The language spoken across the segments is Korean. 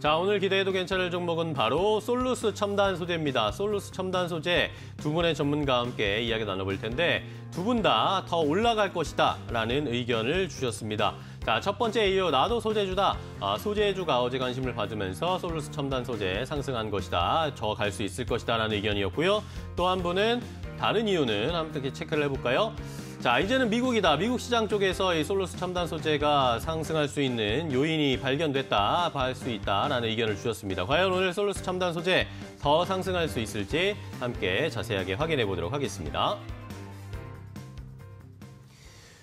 자, 오늘 기대해도 괜찮을 종목은 바로 솔루스 첨단 소재입니다. 솔루스 첨단 소재 두 분의 전문가와 함께 이야기 나눠볼 텐데 두 분 다 더 올라갈 것이다 라는 의견을 주셨습니다. 자, 첫 번째 이유, 나도 소재주다. 아, 소재주가 어제 관심을 받으면서 솔루스 첨단 소재 상승한 것이다. 저 갈 수 있을 것이다 라는 의견이었고요. 또 한 분은 다른 이유는 함께 체크를 해볼까요? 자, 이제는 미국이다. 미국 시장 쪽에서 이 솔로스 첨단 소재가 상승할 수 있는 요인이 발견됐다, 할수 있다라는 의견을 주셨습니다. 과연 오늘 솔로스 첨단 소재 더 상승할 수 있을지 함께 자세하게 확인해 보도록 하겠습니다.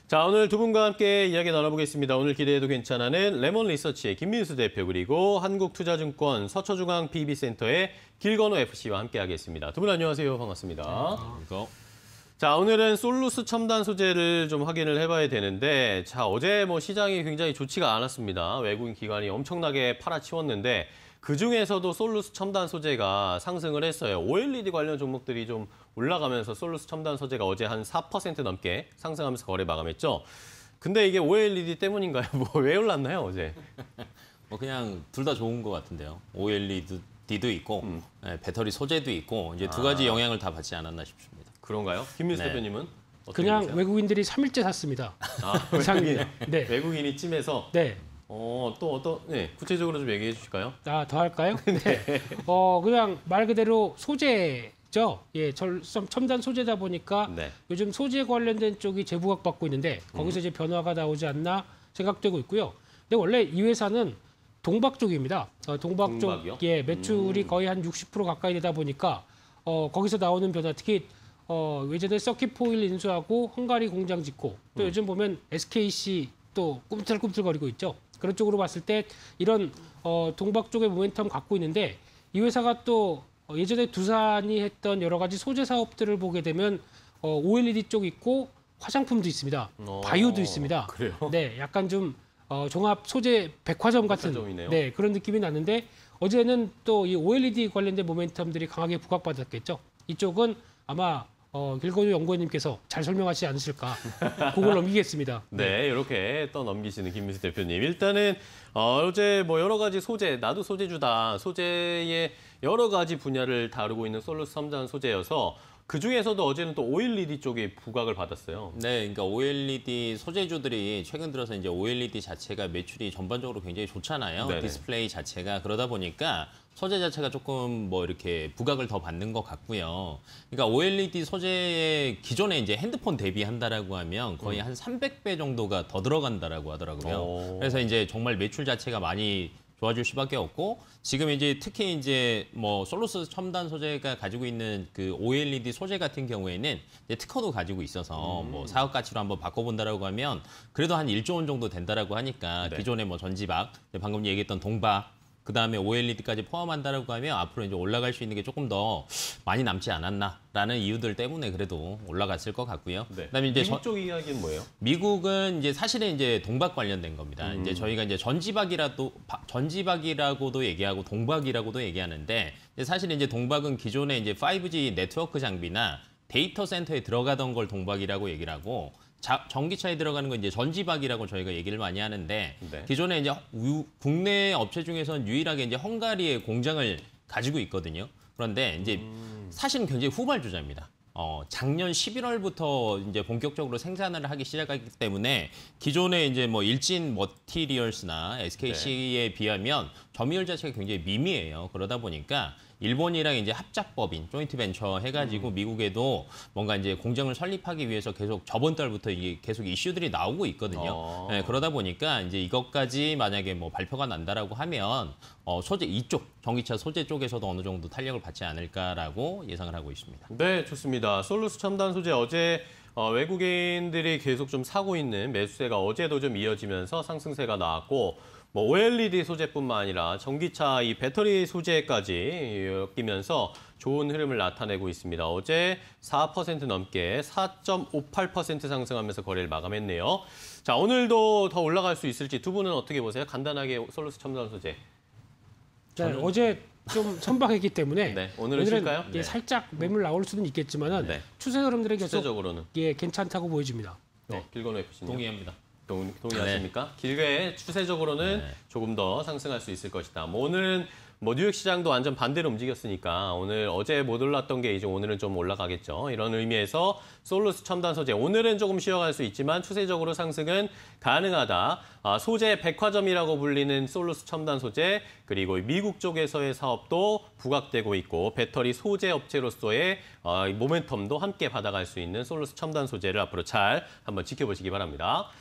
자, 오늘 두 분과 함께 이야기 나눠보겠습니다. 오늘 기대해도 괜찮아는 레몬 리서치의 김민수 대표 그리고 한국투자증권 서초중앙 PB센터의 길건호 FC와 함께 하겠습니다. 두 분 안녕하세요. 반갑습니다. 네, 안녕하세요. 자, 오늘은 솔루스 첨단 소재를 좀 확인을 해봐야 되는데, 자, 어제 뭐 시장이 굉장히 좋지가 않았습니다. 외국인 기관이 엄청나게 팔아치웠는데, 그 중에서도 솔루스 첨단 소재가 상승을 했어요. OLED 관련 종목들이 좀 올라가면서 솔루스 첨단 소재가 어제 한 4% 넘게 상승하면서 거래 마감했죠. 근데 이게 OLED 때문인가요? 뭐 왜 올랐나요, 어제? 뭐 그냥 둘 다 좋은 것 같은데요. OLED도 있고, 음. 네, 배터리 소재도 있고, 이제 두 아. 가지 영향을 다 받지 않았나 싶습니다. 그런가요? 김민수 네. 대표님은? 그냥 보세요? 외국인들이 3일째 샀습니다. 아, 이상입 외국인, 네. 외국인이 찜해서? 네. 어, 또 어떤, 네, 구체적으로 좀 얘기해 주실까요? 아, 더 할까요? 네. 네. 어, 그냥 말 그대로 소재 죠 예, 철, 첨단 소재다 보니까 네. 요즘 소재 관련된 쪽이 재부각 받고 있는데 거기서 음. 이제 변화가 나오지 않나 생각되고 있고요. 근데 원래 이 회사는 동박 쪽입니다. 어, 동박 동박이요? 쪽 예, 매출이 음. 거의 한 60% 가까이 되다 보니까 어, 거기서 나오는 변화, 특히 어, 외제된 서킷 포일 인수하고 헝가리 공장 짓고 또 음. 요즘 보면 SKC 또 꿈틀꿈틀거리고 있죠. 그런 쪽으로 봤을 때 이런 어, 동박 쪽의 모멘텀 갖고 있는데 이 회사가 또 어, 예전에 두산이 했던 여러 가지 소재 사업들을 보게 되면 어, OLED 쪽 있고 화장품도 있습니다. 어, 바이오도 있습니다. 그래요? 네, 약간 좀 어, 종합 소재 백화점 같은 네네 그런 느낌이 났는데 어제는 또 이 OLED 관련된 모멘텀들이 강하게 부각받았겠죠. 이쪽은 아마 어, 길거주 연구원님께서 잘 설명하시지 않으실까 그걸 넘기겠습니다. 네, 이렇게 떠 넘기시는 김민수 대표님. 일단은 어, 어제 뭐 여러 가지 소재, 나도 소재주다. 소재의 여러 가지 분야를 다루고 있는 솔루스 첨단 소재여서 그 중에서도 어제는 또 OLED 쪽에 부각을 받았어요. 네, 그러니까 OLED 소재주들이 최근 들어서 이제 OLED 자체가 매출이 전반적으로 굉장히 좋잖아요. 네네. 디스플레이 자체가 그러다 보니까 소재 자체가 조금 뭐 이렇게 부각을 더 받는 것 같고요. 그러니까 OLED 소재에 기존에 이제 핸드폰 대비한다라고 하면 거의 음. 한 300배 정도가 더 들어간다라고 하더라고요. 오. 그래서 이제 정말 매출 자체가 많이 좋아질 수밖에 없고 지금 이제 특히 이제 뭐솔루스 첨단 소재가 가지고 있는 그 OLED 소재 같은 경우에는 이제 특허도 가지고 있어서 음. 뭐 사업 가치로 한번 바꿔본다라고 하면 그래도 한 1조 원 정도 된다라고 하니까 네. 기존의 뭐 전지박 방금 얘기했던 동박 그 다음에 OLED까지 포함한다라고 하면 앞으로 이제 올라갈 수 있는 게 조금 더 많이 남지 않았나라는 이유들 때문에 그래도 올라갔을 것 같고요. 네. 그다음에 이제 미국 쪽 이야기는 뭐예요? 미국은 이제 사실은 이제 동박 관련된 겁니다. 음. 이제 저희가 이제 전지박이라도 전지박이라고도 얘기하고 동박이라고도 얘기하는데 사실 은 이제 동박은 기존에 이제 5G 네트워크 장비나 데이터 센터에 들어가던 걸 동박이라고 얘기를 하고 자, 전기차에 들어가는 건 이제 전지박이라고 저희가 얘기를 많이 하는데 네. 기존에 이제 유, 국내 업체 중에선 유일하게 이제 헝가리의 공장을 가지고 있거든요. 그런데 이제 음. 사실은 굉장히 후발주자입니다. 어, 작년 11월부터 이제 본격적으로 생산을 하기 시작했기 때문에 기존에 이제 뭐 일진 머티리얼스나 SKC에 네. 비하면 점유율 자체가 굉장히 미미해요. 그러다 보니까 일본이랑 이제 합작법인 조인트 벤처 해가지고 음. 미국에도 뭔가 이제 공장을 설립하기 위해서 계속 저번 달부터 이게 계속 이슈들이 나오고 있거든요. 어. 네, 그러다 보니까 이제 이것까지 만약에 뭐 발표가 난다라고 하면 어, 소재 이쪽 전기차 소재 쪽에서도 어느 정도 탄력을 받지 않을까라고 예상을 하고 있습니다. 네, 좋습니다. 솔루스 첨단 소재 어제 어, 외국인들이 계속 좀 사고 있는 매수세가 어제도 좀 이어지면서 상승세가 나왔고. 뭐 OLED 소재뿐만 아니라 전기차 이 배터리 소재까지 엮이면서 좋은 흐름을 나타내고 있습니다. 어제 4% 넘게 4.58% 상승하면서 거래를 마감했네요. 자, 오늘도 더 올라갈 수 있을지 두 분은 어떻게 보세요? 간단하게 솔루스 첨단 소재. 네, 어제 좀 선박했기 때문에 네, 오늘은, 오늘은 예, 네. 살짝 매물 나올 수는 있겠지만 네. 추세 흐름들은 계속 추세적으로는. 예, 괜찮다고 보여집니다. 네, 빌건호 f c 동의합니다. 동의, 동의하십니까? 네. 길게 추세적으로는 네. 조금 더 상승할 수 있을 것이다. 뭐 오늘은 뭐 뉴욕 시장도 완전 반대로 움직였으니까 오늘 어제 못 올랐던 게 이제 오늘은 좀 올라가겠죠. 이런 의미에서 솔루스 첨단 소재 오늘은 조금 쉬어갈 수 있지만 추세적으로 상승은 가능하다. 아, 소재 백화점이라고 불리는 솔루스 첨단 소재 그리고 미국 쪽에서의 사업도 부각되고 있고 배터리 소재 업체로서의 어, 모멘텀도 함께 받아갈 수 있는 솔루스 첨단 소재를 앞으로 잘 한번 지켜보시기 바랍니다.